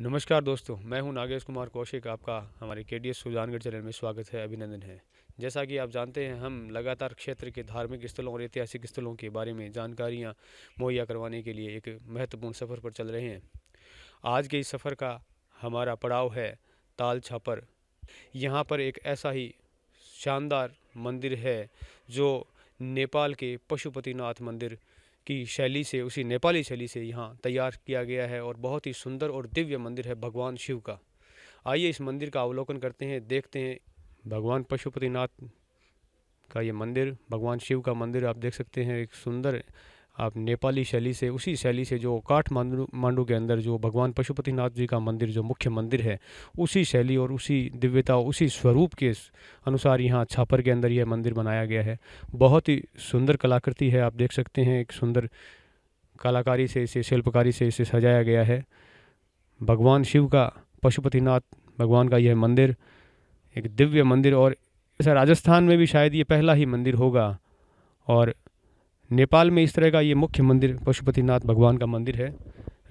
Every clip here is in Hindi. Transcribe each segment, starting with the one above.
नमस्कार दोस्तों मैं हूं नागेश कुमार कौशिक आपका हमारे के डी एस सुजानगढ़ चैनल में स्वागत है अभिनंदन है जैसा कि आप जानते हैं हम लगातार क्षेत्र के धार्मिक स्थलों और ऐतिहासिक स्थलों के बारे में जानकारियां मुहैया करवाने के लिए एक महत्वपूर्ण सफ़र पर चल रहे हैं आज के इस सफ़र का हमारा पड़ाव है ताल छापर यहाँ पर एक ऐसा ही शानदार मंदिर है जो नेपाल के पशुपतिनाथ मंदिर की शैली से उसी नेपाली शैली से यहाँ तैयार किया गया है और बहुत ही सुंदर और दिव्य मंदिर है भगवान शिव का आइए इस मंदिर का अवलोकन करते हैं देखते हैं भगवान पशुपतिनाथ का ये मंदिर भगवान शिव का मंदिर आप देख सकते हैं एक सुंदर आप नेपाली शैली से उसी शैली से जो काठमांडू मांडू के अंदर जो भगवान पशुपतिनाथ जी का मंदिर जो मुख्य मंदिर है उसी शैली और उसी दिव्यता उसी स्वरूप के अनुसार यहाँ छापर के अंदर यह मंदिर बनाया गया है बहुत ही सुंदर कलाकृति है आप देख सकते हैं एक सुंदर कलाकारी से इसे शिल्पकारी से इसे सजाया गया है भगवान शिव का पशुपतिनाथ भगवान का यह मंदिर एक दिव्य मंदिर और ऐसा राजस्थान में भी शायद ये पहला ही मंदिर होगा और नेपाल में इस तरह का ये मुख्य मंदिर पशुपतिनाथ भगवान का मंदिर है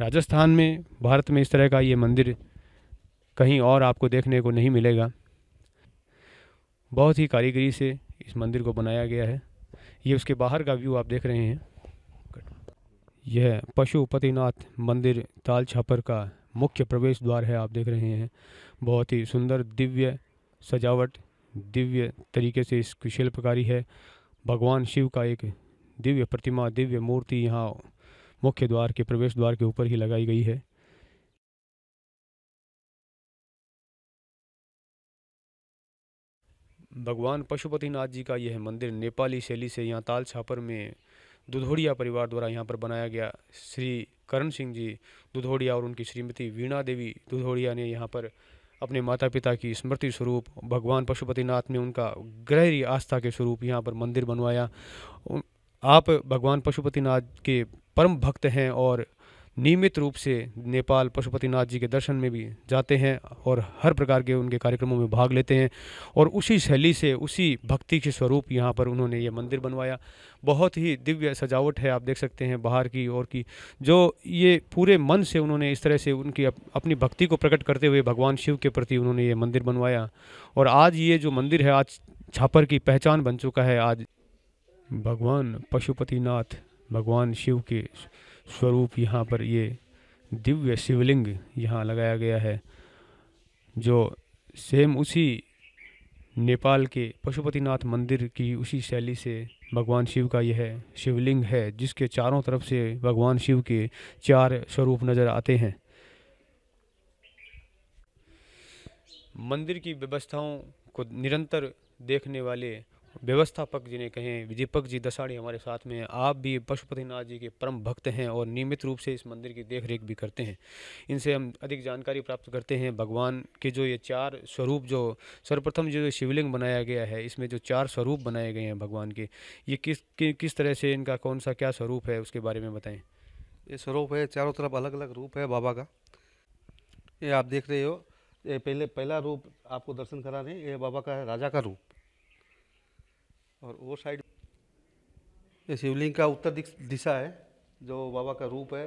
राजस्थान में भारत में इस तरह का ये मंदिर कहीं और आपको देखने को नहीं मिलेगा बहुत ही कारीगरी से इस मंदिर को बनाया गया है ये उसके बाहर का व्यू आप देख रहे हैं यह पशुपतिनाथ मंदिर ताल छापर का मुख्य प्रवेश द्वार है आप देख रहे हैं बहुत ही सुंदर दिव्य सजावट दिव्य तरीके से इसकी शिल्पकारी है भगवान शिव का एक दिव्य प्रतिमा दिव्य मूर्ति यहाँ मुख्य द्वार के प्रवेश द्वार के ऊपर ही लगाई गई है भगवान पशुपतिनाथ जी का यह मंदिर नेपाली शैली से यहाँ ताल छापर में दुधोड़िया परिवार द्वारा यहाँ पर बनाया गया श्री करण सिंह जी दुधोड़िया और उनकी श्रीमती वीणा देवी दुधोड़िया ने यहाँ पर अपने माता पिता की स्मृति स्वरूप भगवान पशुपतिनाथ ने उनका गहरी आस्था के स्वरूप यहाँ पर मंदिर बनवाया आप भगवान पशुपतिनाथ के परम भक्त हैं और नियमित रूप से नेपाल पशुपतिनाथ जी के दर्शन में भी जाते हैं और हर प्रकार के उनके कार्यक्रमों में भाग लेते हैं और उसी शैली से उसी भक्ति के स्वरूप यहाँ पर उन्होंने ये मंदिर बनवाया बहुत ही दिव्य सजावट है आप देख सकते हैं बाहर की और की जो ये पूरे मन से उन्होंने इस तरह से उनकी अप, अपनी भक्ति को प्रकट करते हुए भगवान शिव के प्रति उन्होंने ये मंदिर बनवाया और आज ये जो मंदिर है आज छापर की पहचान बन चुका है आज भगवान पशुपतिनाथ भगवान शिव के स्वरूप यहाँ पर ये दिव्य शिवलिंग यहाँ लगाया गया है जो सेम उसी नेपाल के पशुपतिनाथ मंदिर की उसी शैली से भगवान शिव का यह शिवलिंग है जिसके चारों तरफ से भगवान शिव के चार स्वरूप नज़र आते हैं मंदिर की व्यवस्थाओं को निरंतर देखने वाले व्यवस्थापक जिन्हें कहें विजयपक जी दसाड़ी हमारे साथ में आप भी पशुपतिनाथ जी के परम भक्त हैं और नियमित रूप से इस मंदिर की देख रेख भी करते हैं इनसे हम अधिक जानकारी प्राप्त करते हैं भगवान के जो ये चार स्वरूप जो सर्वप्रथम जो शिवलिंग बनाया गया है इसमें जो चार स्वरूप बनाए गए हैं भगवान के ये किस कि, किस तरह से इनका कौन सा क्या स्वरूप है उसके बारे में बताएँ ये स्वरूप है चारों तरफ अलग अलग रूप है बाबा का ये आप देख रहे हो ये पहले पहला रूप आपको दर्शन करा रहे हैं ये बाबा का है राजा का रूप और वो साइड ये शिवलिंग का उत्तर दिशा है जो बाबा का रूप है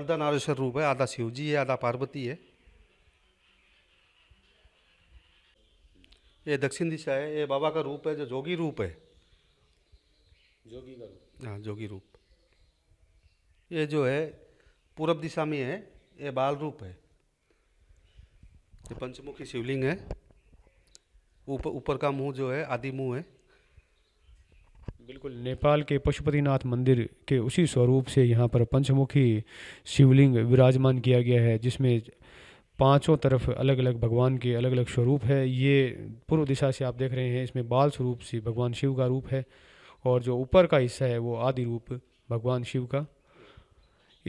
अर्धा नारेश्वर रूप है आधा शिव जी है आधा पार्वती है ये दक्षिण दिशा है ये बाबा का रूप है जो जोगी रूप है जोगी का रूप हाँ जोगी रूप ये जो है पूर्व दिशा में है ये बाल रूप है ये पंचमुखी शिवलिंग है ऊपर ऊपर का मुंह जो है आदि मुंह है बिल्कुल नेपाल के पशुपतिनाथ मंदिर के उसी स्वरूप से यहाँ पर पंचमुखी शिवलिंग विराजमान किया गया है जिसमें पांचों तरफ अलग अलग भगवान के अलग अलग स्वरूप है ये पूर्व दिशा से आप देख रहे हैं इसमें बाल स्वरूप से भगवान शिव का रूप है और जो ऊपर का हिस्सा है वो आदि रूप भगवान शिव का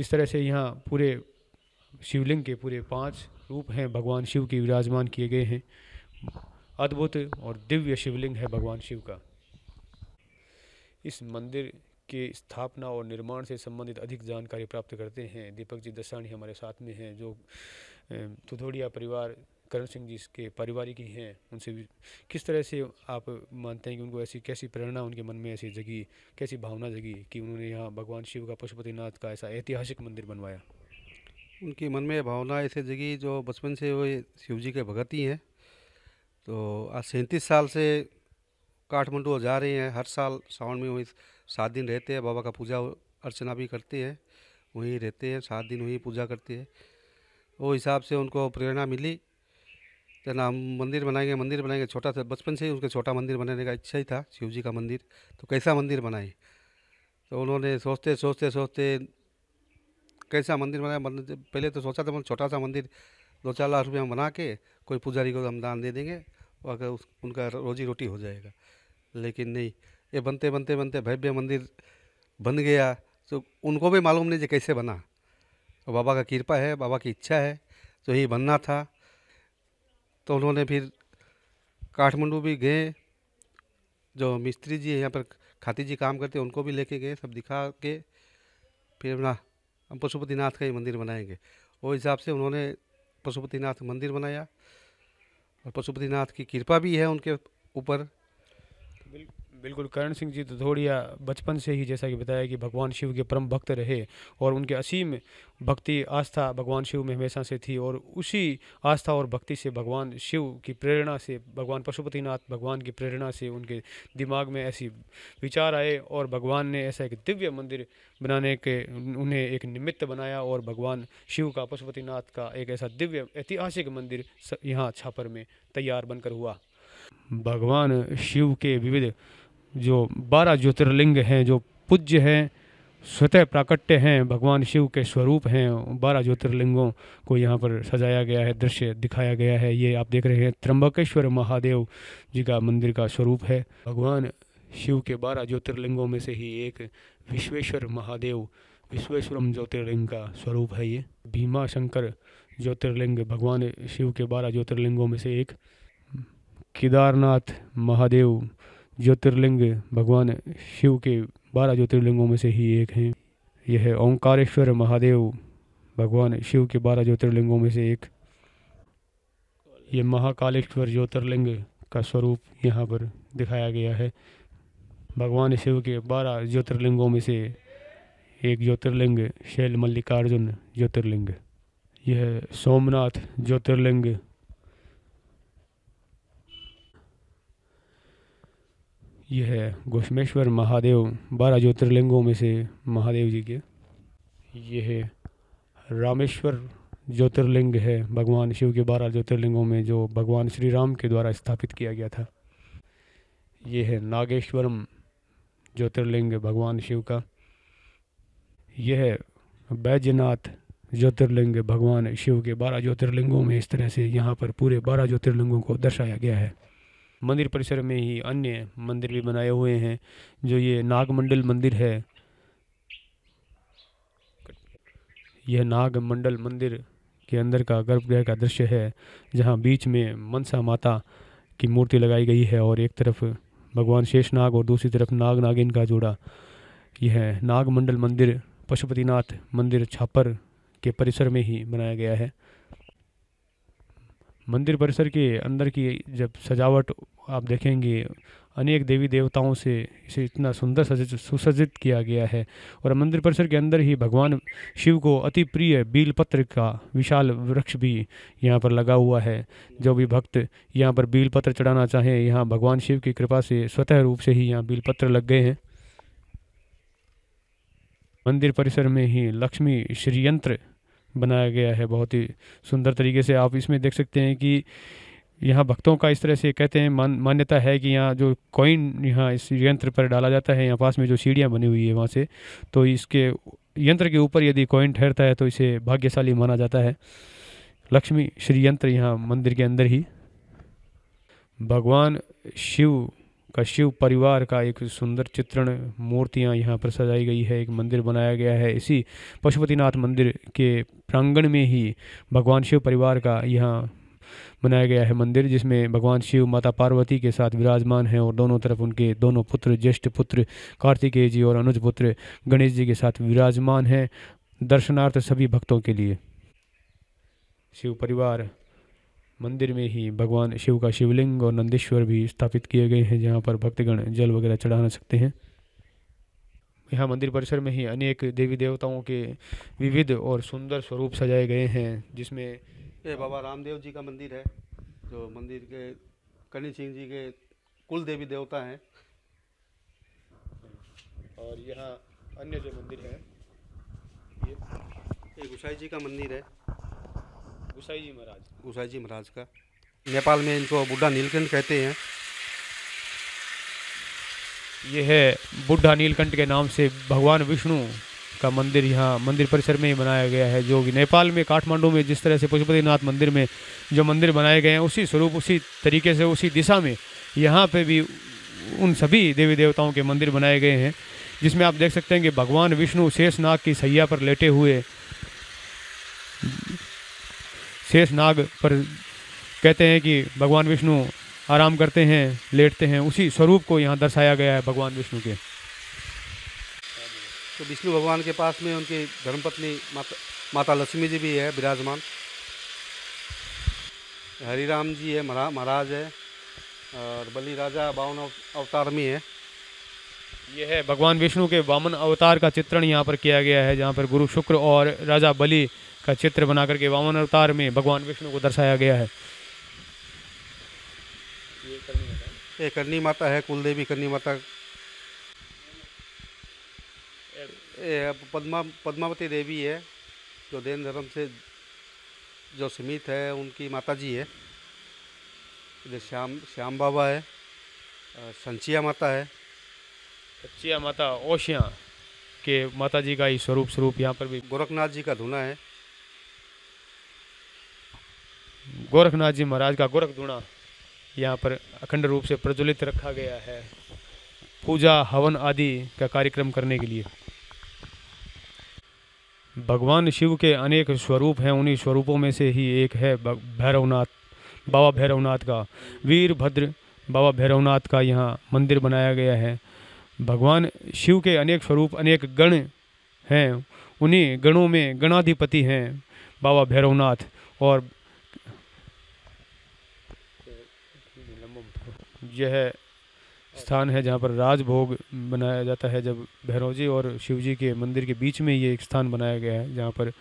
इस तरह से यहाँ पूरे शिवलिंग के पूरे पांच रूप हैं भगवान शिव के विराजमान किए गए हैं अद्भुत और दिव्य शिवलिंग है भगवान शिव का इस मंदिर के स्थापना और निर्माण से संबंधित अधिक जानकारी प्राप्त करते हैं दीपक जी दसाणी हमारे साथ में हैं जो तुथोड़िया परिवार करण सिंह जी के पारिवारिक ही हैं उनसे भी किस तरह से आप मानते हैं कि उनको ऐसी कैसी प्रेरणा उनके मन में ऐसी जगी कैसी भावना जगी कि उन्होंने यहाँ भगवान शिव का पशुपतिनाथ का ऐसा ऐतिहासिक मंदिर बनवाया उनके मन में भावना ऐसे जगी जो बचपन से वो शिव जी के भगत ही हैं तो आज सैंतीस साल से काठमांडू जा रहे हैं हर साल सावन में वहीं सात दिन रहते हैं बाबा का पूजा अर्चना भी करते हैं वहीं रहते हैं सात दिन वहीं पूजा करते हैं वो हिसाब से उनको प्रेरणा मिली तो ना हम मंदिर बनाएंगे मंदिर बनाएंगे छोटा सा बचपन से ही उनके छोटा मंदिर बनाने का इच्छा ही था शिव जी का मंदिर तो कैसा मंदिर बनाए तो उन्होंने सोचते सोचते सोचते कैसा मंदिर बनाया मतलब पहले तो सोचा था मतलब छोटा सा मंदिर दो चार लाख रुपये हम बना के कोई पुजारी को हम दान दे देंगे और उनका रोजी रोटी हो जाएगा लेकिन नहीं ये बनते बनते बनते भव्य मंदिर बन गया तो उनको भी मालूम नहीं जो कैसे बना तो बाबा का कृपा है बाबा की इच्छा है तो यही बनना था तो उन्होंने फिर काठमांडू भी गए जो मिस्त्री जी यहाँ पर खाती जी काम करते हैं उनको भी लेके गए सब दिखा के फिर ना हम पशुपतिनाथ का ही मंदिर बनाएंगे वो हिसाब से उन्होंने पशुपतिनाथ मंदिर बनाया और पशुपतिनाथ की कृपा भी है उनके ऊपर बिल्कुल करण सिंह जी धोड़िया तो बचपन से ही जैसा कि बताया कि भगवान शिव के परम भक्त रहे और उनके असीम भक्ति आस्था भगवान शिव में हमेशा से थी और उसी आस्था और भक्ति से भगवान शिव की प्रेरणा से भगवान पशुपतिनाथ भगवान की प्रेरणा से उनके दिमाग में ऐसी विचार आए और भगवान ने ऐसा एक दिव्य मंदिर बनाने के उन्हें एक निमित्त बनाया और भगवान शिव का पशुपतिनाथ का एक ऐसा दिव्य ऐतिहासिक मंदिर यहाँ छापर में तैयार बनकर हुआ भगवान शिव के विविध जो बारह ज्योतिर्लिंग हैं जो पूज्य हैं स्वतः प्राकट्य हैं भगवान शिव के स्वरूप हैं बारह ज्योतिर्लिंगों को यहाँ पर सजाया गया है दृश्य दिखाया गया है ये आप देख रहे हैं त्रंबकेश्वर महादेव जी का मंदिर का स्वरूप है भगवान शिव के बारह ज्योतिर्लिंगों में से ही एक विश्वेश्वर महादेव विश्वेश्वरम ज्योतिर्लिंग का स्वरूप है ये भीमा शंकर ज्योतिर्लिंग भगवान शिव के बारह ज्योतिर्लिंगों में से एक केदारनाथ महादेव ज्योतिर्लिंग भगवान शिव के बारह ज्योतिर्लिंगों में से ही एक हैं यह ओंकारेश्वर महादेव भगवान शिव के बारह ज्योतिर्लिंगों में से एक ये महाकालेश्वर ज्योतिर्लिंग का स्वरूप यहाँ पर दिखाया गया है भगवान शिव के बारह ज्योतिर्लिंगों में से एक ज्योतिर्लिंग शैल मल्लिकार्जुन ज्योतिर्लिंग यह सोमनाथ ज्योतिर्लिंग यह है गोशमेश्वर महादेव बारह ज्योतिर्लिंगों में से महादेव जी के यह रामेश्वर ज्योतिर्लिंग है भगवान शिव के बारह ज्योतिर्लिंगों में जो भगवान श्री राम के द्वारा स्थापित किया गया था यह है नागेश्वरम ज्योतिर्लिंग भगवान शिव का यह है बैजनाथ ज्योतिर्लिंग भगवान शिव के बारह ज्योतिर्लिंगों में इस तरह से यहाँ पर पूरे बारह ज्योतिर्लिंगों को दर्शाया गया है मंदिर परिसर में ही अन्य मंदिर भी बनाए हुए हैं जो ये नागमंडल मंदिर है यह नागमंडल मंदिर के अंदर का गर्भगृह का दृश्य है जहाँ बीच में मनसा माता की मूर्ति लगाई गई है और एक तरफ भगवान शेषनाग और दूसरी तरफ नाग नागिन का जोड़ा यह नागमंडल मंदिर पशुपतिनाथ मंदिर छापर के परिसर में ही बनाया गया है मंदिर परिसर के अंदर की जब सजावट आप देखेंगे अनेक देवी देवताओं से इसे इतना सुंदर सज सुसज्जित किया गया है और मंदिर परिसर के अंदर ही भगवान शिव को अति प्रिय बीलपत्र का विशाल वृक्ष भी यहाँ पर लगा हुआ है जो भी भक्त यहाँ पर बीलपत्र चढ़ाना चाहें यहाँ भगवान शिव की कृपा से स्वतः रूप से ही यहाँ बीलपत्र लग गए हैं मंदिर परिसर में ही लक्ष्मी श्रीयंत्र बनाया गया है बहुत ही सुंदर तरीके से आप इसमें देख सकते हैं कि यहाँ भक्तों का इस तरह से कहते हैं मान मान्यता है कि यहाँ जो कॉइन यहाँ इस यंत्र पर डाला जाता है यहाँ पास में जो सीढ़ियाँ बनी हुई है वहाँ से तो इसके यंत्र के ऊपर यदि कॉइन ठहरता है तो इसे भाग्यशाली माना जाता है लक्ष्मी श्री यंत्र यहाँ मंदिर के अंदर ही भगवान शिव का शिव परिवार का एक सुंदर चित्रण मूर्तियां यहाँ पर सजाई गई है एक मंदिर बनाया गया है इसी पशुपतिनाथ मंदिर के प्रांगण में ही भगवान शिव परिवार का यहाँ बनाया गया है मंदिर जिसमें भगवान शिव माता पार्वती के साथ विराजमान हैं और दोनों तरफ उनके दोनों पुत्र ज्येष्ठ पुत्र कार्तिकेय जी और अनुज पुत्र गणेश जी के साथ विराजमान हैं दर्शनार्थ सभी भक्तों के लिए शिव परिवार मंदिर में ही भगवान शिव का शिवलिंग और नंदेश्वर भी स्थापित किए गए हैं जहाँ पर भक्तगण जल वगैरह चढ़ा सकते हैं यहाँ मंदिर परिसर में ही अनेक देवी देवताओं के विविध और सुंदर स्वरूप सजाए गए हैं जिसमें ये बाबा रामदेव जी का मंदिर है जो मंदिर के कनी सिंह जी के कुल देवी देवता हैं और यहाँ अन्य जो मंदिर है ये, ये गुसाई जी का मंदिर है गुसाई जी महाराज गुसाई जी महाराज का नेपाल में इनको बुढ़ा नीलकंठ कहते हैं ये है बुढ़ा नीलकंठ के नाम से भगवान विष्णु का मंदिर यहाँ मंदिर परिसर में ही बनाया गया है जो कि नेपाल में काठमांडू में जिस तरह से पशुपतिनाथ मंदिर में जो मंदिर बनाए गए हैं उसी स्वरूप उसी तरीके से उसी दिशा में यहाँ पे भी उन सभी देवी देवताओं के मंदिर बनाए गए हैं जिसमें आप देख सकते हैं कि भगवान विष्णु शेषनाग की सैया पर लेटे हुए शेष नाग पर कहते हैं कि भगवान विष्णु आराम करते हैं लेटते हैं उसी स्वरूप को यहाँ दर्शाया गया है भगवान विष्णु के तो विष्णु भगवान के पास में उनकी धर्मपत्नी माता माता लक्ष्मी जी भी है विराजमान हरिराम जी है महाराज है और बलि राजा बावन अवतार में है यह है भगवान विष्णु के वामन अवतार का चित्रण यहाँ पर किया गया है जहाँ पर गुरु शुक्र और राजा बलि का चित्र बनाकर के वामन अवतार में भगवान विष्णु को दर्शाया गया है ये करनी माता है कुलदेवी करनी माता पद्मा पद्मावती देवी है जो देन धर्म से जो सीमित है उनकी माता जी है इधर श्याम श्याम बाबा है संचिया माता है संचिया माता ओशिया के माता जी का ही स्वरूप स्वरूप यहाँ पर भी गोरखनाथ जी का धुना है गोरखनाथ जी महाराज का गोरख धूणा यहाँ पर अखंड रूप से प्रज्वलित रखा गया है पूजा हवन आदि का कार्यक्रम करने के लिए भगवान शिव के अनेक स्वरूप हैं उन्हीं स्वरूपों में से ही एक है भैरवनाथ बाबा भैरवनाथ का वीरभद्र बाबा भैरवनाथ का यहाँ मंदिर बनाया गया है भगवान शिव के अनेक स्वरूप अनेक गण हैं उन्हीं गणों में गणाधिपति हैं बाबा भैरवनाथ और यह स्थान है जहाँ पर राजभोग बनाया जाता है जब भैरव जी और शिव जी के मंदिर के बीच में ये एक स्थान बनाया गया है जहाँ पर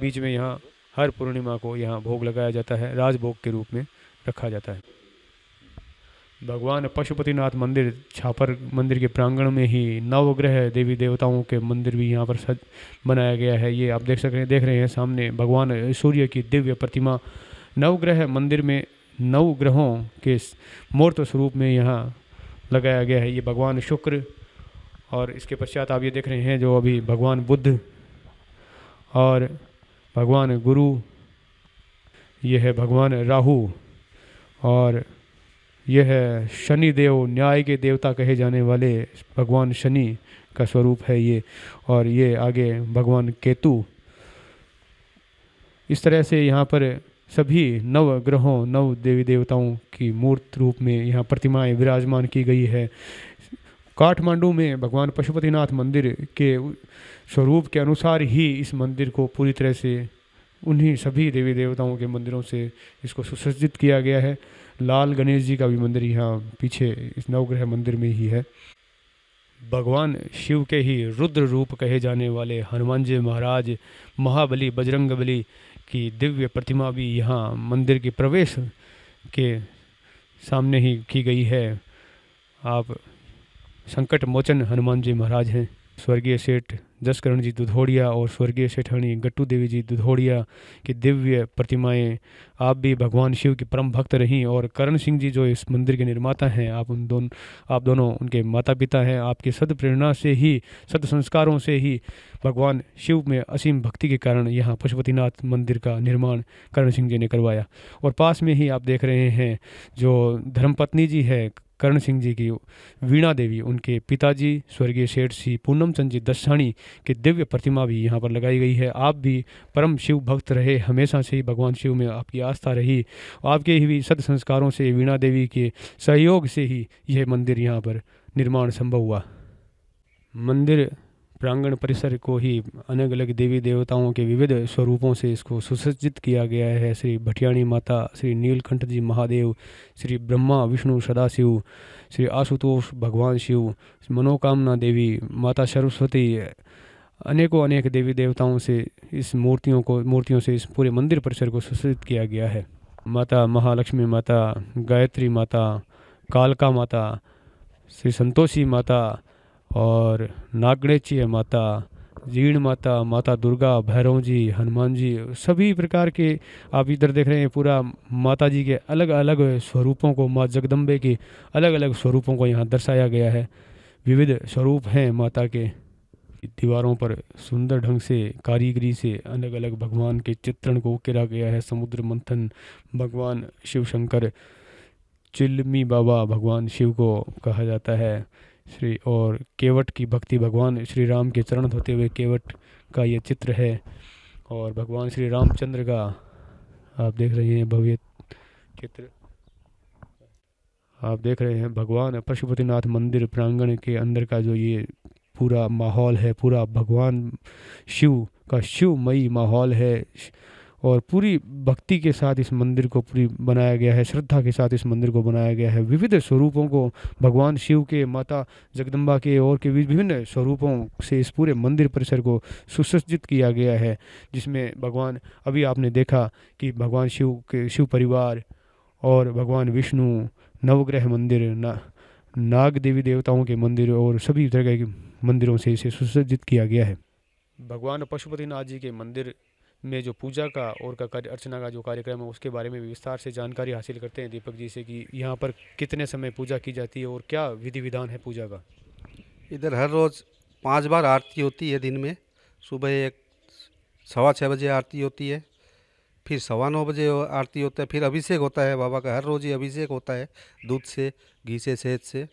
बीच में यहाँ हर पूर्णिमा को यहाँ भोग लगाया जाता है राजभोग के रूप में रखा जाता है भगवान पशुपतिनाथ मंदिर छापर मंदिर के प्रांगण में ही नवग्रह देवी देवताओं के मंदिर भी यहाँ पर सज बनाया गया है ये आप देख सक रहे देख रहे हैं सामने भगवान सूर्य की दिव्य प्रतिमा नवग्रह मंदिर में नौ ग्रहों के मूर्त स्वरूप में यहाँ लगाया गया है ये भगवान शुक्र और इसके पश्चात आप ये देख रहे हैं जो अभी भगवान बुद्ध और भगवान गुरु यह है भगवान राहु और यह है शनि देव न्याय के देवता कहे जाने वाले भगवान शनि का स्वरूप है ये और ये आगे भगवान केतु इस तरह से यहाँ पर सभी नव ग्रहों नव देवी देवताओं की मूर्त रूप में यहाँ प्रतिमाएं विराजमान की गई है काठमांडू में भगवान पशुपतिनाथ मंदिर के स्वरूप के अनुसार ही इस मंदिर को पूरी तरह से उन्हीं सभी देवी देवताओं के मंदिरों से इसको सुसज्जित किया गया है लाल गणेश जी का भी मंदिर यहाँ पीछे इस नवग्रह मंदिर में ही है भगवान शिव के ही रुद्र रूप कहे जाने वाले हनुमान जी महाराज महाबली बजरंग बली की दिव्य प्रतिमा भी यहाँ मंदिर के प्रवेश के सामने ही की गई है आप संकट मोचन हनुमान जी महाराज हैं स्वर्गीय सेठ जसकरण जी दुधोड़िया और स्वर्गीय सेठानी गट्टू देवी जी दुधोड़िया की दिव्य प्रतिमाएं आप भी भगवान शिव की परम भक्त रहीं और करण सिंह जी जो इस मंदिर के निर्माता हैं आप उन दोनों आप दोनों उनके माता पिता हैं आपकी सद प्रेरणा से ही सद संस्कारों से ही भगवान शिव में असीम भक्ति के कारण यहाँ पशुपतिनाथ मंदिर का निर्माण करण सिंह जी ने करवाया और पास में ही आप देख रहे हैं जो धर्मपत्नी जी है करण सिंह जी की वीणा देवी उनके पिताजी स्वर्गीय सेठ श्री पूनम चंद जी दसाणी की दिव्य प्रतिमा भी यहाँ पर लगाई गई है आप भी परम शिव भक्त रहे हमेशा से ही भगवान शिव में आपकी आस्था रही आपके ही सद संस्कारों से वीणा देवी के सहयोग से ही यह मंदिर यहाँ पर निर्माण संभव हुआ मंदिर प्रांगण परिसर को ही अलग अलग देवी देवताओं के विविध स्वरूपों से इसको सुसज्जित किया गया है श्री भटियाणी माता श्री नीलकंठ जी महादेव श्री ब्रह्मा विष्णु सदाशिव श्री आशुतोष भगवान शिव मनोकामना देवी माता सरस्वती अनेकों अनेक देवी देवताओं से इस मूर्तियों को मूर्तियों से इस पूरे मंदिर परिसर को सुसज्जित किया गया है माता महालक्ष्मी माता गायत्री माता कालका माता श्री संतोषी माता और नागणेची है माता जीण माता माता दुर्गा भैरव जी हनुमान जी सभी प्रकार के आप इधर देख रहे हैं पूरा माता जी के अलग अलग स्वरूपों को माँ जगदम्बे के अलग अलग स्वरूपों को यहाँ दर्शाया गया है विविध स्वरूप हैं माता के दीवारों पर सुंदर ढंग से कारीगरी से अलग अलग भगवान के चित्रण को उकेरा गया है समुद्र मंथन भगवान शिव शंकर चिल्मी बाबा भगवान शिव को कहा जाता है श्री और केवट की भक्ति भगवान श्री राम के चरण होते हुए केवट का ये चित्र है और भगवान श्री रामचंद्र का आप देख रहे हैं भव्य चित्र आप देख रहे हैं भगवान पशुपतिनाथ मंदिर प्रांगण के अंदर का जो ये पूरा माहौल है पूरा भगवान शिव का शिवमयी माहौल है और पूरी भक्ति के साथ इस मंदिर को पूरी बनाया गया है श्रद्धा के साथ इस मंदिर को बनाया गया है विविध स्वरूपों को भगवान शिव के माता जगदम्बा के और के विभिन्न स्वरूपों से इस पूरे मंदिर परिसर को सुसज्जित किया गया है जिसमें भगवान अभी आपने देखा कि भगवान शिव के शिव परिवार और भगवान विष्णु नवग्रह मंदिर ना नाग देवी देवताओं के मंदिर और सभी तरह के मंदिरों से इसे सुसज्जित किया गया है भगवान पशुपतिनाथ जी के मंदिर में जो पूजा का और का कार्य अर्चना का जो कार्यक्रम है उसके बारे में भी विस्तार से जानकारी हासिल करते हैं दीपक जी से कि यहाँ पर कितने समय पूजा की जाती है और क्या विधि विधान है पूजा का इधर हर रोज़ पाँच बार आरती होती है दिन में सुबह एक सवा छः बजे आरती होती है फिर सवा नौ बजे आरती होता है फिर अभिषेक होता है बाबा का हर रोज़ ही अभिषेक होता है दूध से घी से सेहत से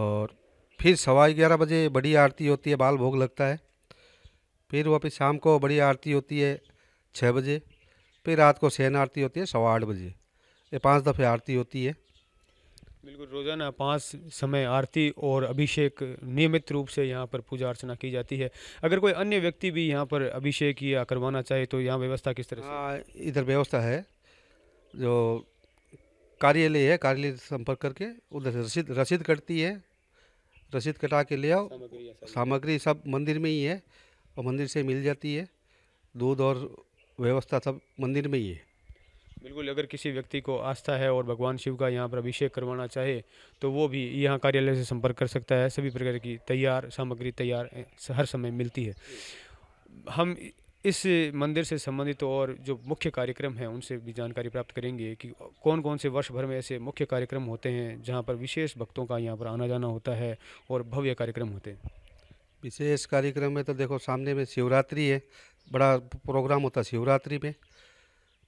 और फिर सवा ग्यारह बजे बड़ी आरती होती है बाल भोग लगता है फिर वापस शाम को बड़ी आरती होती है छः बजे फिर रात को सेन आरती होती है सवा आठ बजे ये पांच दफ़े आरती होती है बिल्कुल रोज़ाना पाँच समय आरती और अभिषेक नियमित रूप से यहाँ पर पूजा अर्चना की जाती है अगर कोई अन्य व्यक्ति भी यहाँ पर अभिषेक या करवाना चाहे तो यहाँ व्यवस्था किस तरह से हाँ इधर व्यवस्था है जो कार्यालय है कार्यालय संपर्क करके उधर रसीद रसीद कटती है रसीद कटा के ले आओ सामग्री सब मंदिर में ही है और मंदिर से मिल जाती है दूध और व्यवस्था सब मंदिर में ही है बिल्कुल अगर किसी व्यक्ति को आस्था है और भगवान शिव का यहाँ पर अभिषेक करवाना चाहे तो वो भी यहाँ कार्यालय से संपर्क कर सकता है सभी प्रकार की तैयार सामग्री तैयार हर समय मिलती है हम इस मंदिर से संबंधित और जो मुख्य कार्यक्रम हैं उनसे भी जानकारी प्राप्त करेंगे कि कौन कौन से वर्ष भर में ऐसे मुख्य कार्यक्रम होते हैं जहाँ पर विशेष भक्तों का यहाँ पर आना जाना होता है और भव्य कार्यक्रम होते हैं विशेष कार्यक्रम में तो देखो सामने में शिवरात्रि है बड़ा प्रोग्राम होता है शिवरात्रि में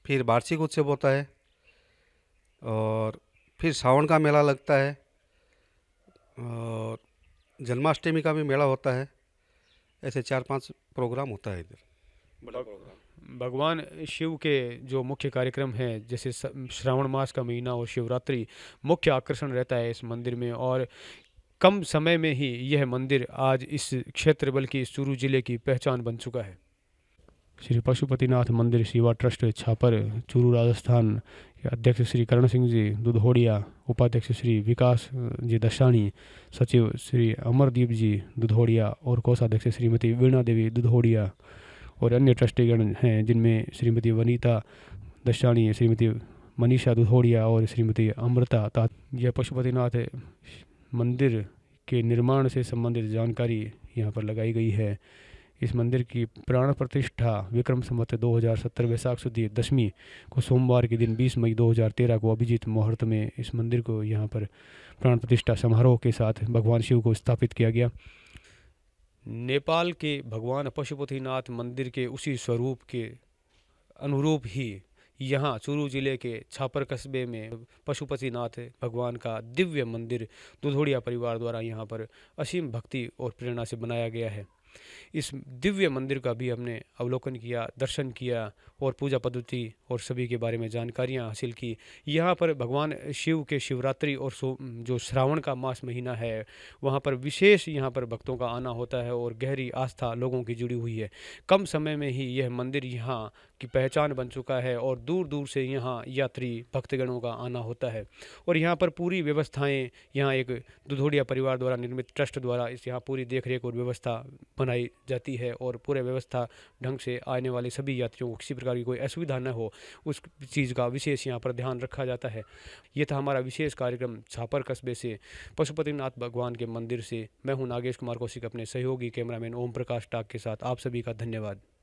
फिर वार्षिक उत्सव होता है और फिर सावन का मेला लगता है और जन्माष्टमी का भी मेला होता है ऐसे चार पांच प्रोग्राम होता है इधर बड़ा प्रोग्राम भगवान शिव के जो मुख्य कार्यक्रम हैं जैसे श्रावण मास का महीना और शिवरात्रि मुख्य आकर्षण रहता है इस मंदिर में और कम समय में ही यह मंदिर आज इस क्षेत्र बल्कि चूरू जिले की पहचान बन चुका है श्री पशुपतिनाथ मंदिर सेवा ट्रस्ट छापर चूरू राजस्थान अध्यक्ष श्री करण सिंह जी दुधोड़िया उपाध्यक्ष श्री विकास जी दशाणी सचिव श्री अमरदीप जी दुधोड़िया और कोषाध्यक्ष श्रीमती वीणा देवी दुधोड़िया और अन्य ट्रस्टीगण हैं जिनमें श्रीमती वनीता दशाणी श्रीमती मनीषा दुधोड़िया और श्रीमती अमृता ता यह पशुपतिनाथ मंदिर के निर्माण से संबंधित जानकारी यहाँ पर लगाई गई है इस मंदिर की प्राण प्रतिष्ठा विक्रम संवत 2070 वैशाख सुदी दशमी को सोमवार के दिन 20 मई 2013 को अभिजीत मुहूर्त में इस मंदिर को यहाँ पर प्राण प्रतिष्ठा समारोह के साथ भगवान शिव को स्थापित किया गया नेपाल के भगवान पशुपतिनाथ मंदिर के उसी स्वरूप के अनुरूप ही यहाँ चूरू जिले के छापर कस्बे में पशुपतिनाथ भगवान का दिव्य मंदिर दुधोड़िया परिवार द्वारा यहाँ पर असीम भक्ति और प्रेरणा से बनाया गया है इस दिव्य मंदिर का भी हमने अवलोकन किया दर्शन किया और पूजा पद्धति और सभी के बारे में जानकारियाँ हासिल की यहाँ पर भगवान शिव के शिवरात्रि और जो श्रावण का मास महीना है वहाँ पर विशेष यहाँ पर भक्तों का आना होता है और गहरी आस्था लोगों की जुड़ी हुई है कम समय में ही यह मंदिर यहाँ की पहचान बन चुका है और दूर दूर से यहाँ यात्री भक्तगणों का आना होता है और यहाँ पर पूरी व्यवस्थाएँ यहाँ एक दुधोड़िया परिवार द्वारा निर्मित ट्रस्ट द्वारा इस यहाँ पूरी देख रेख और व्यवस्था बनाई जाती है और पूरे व्यवस्था ढंग से आने वाले सभी यात्रियों को किसी प्रकार की कोई असुविधा न हो उस चीज़ का विशेष यहाँ पर ध्यान रखा जाता है ये था हमारा विशेष कार्यक्रम छापर कस्बे से पशुपतिनाथ भगवान के मंदिर से मैं हूँ नागेश कुमार कौशिक अपने सहयोगी कैमरामैन ओम प्रकाश टाक के साथ आप सभी का धन्यवाद